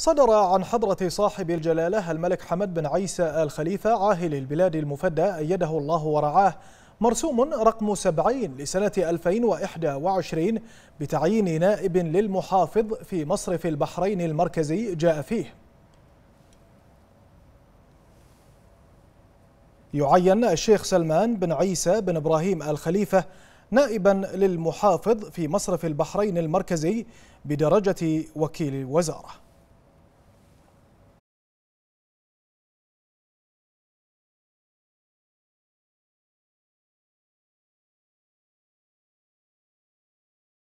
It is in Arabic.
صدر عن حضرة صاحب الجلالة الملك حمد بن عيسى آل خليفة عاهل البلاد المفدى أيده الله ورعاه مرسوم رقم 70 لسنة 2021 بتعيين نائب للمحافظ في مصرف البحرين المركزي جاء فيه يعين الشيخ سلمان بن عيسى بن إبراهيم آل خليفة نائبا للمحافظ في مصرف البحرين المركزي بدرجة وكيل الوزارة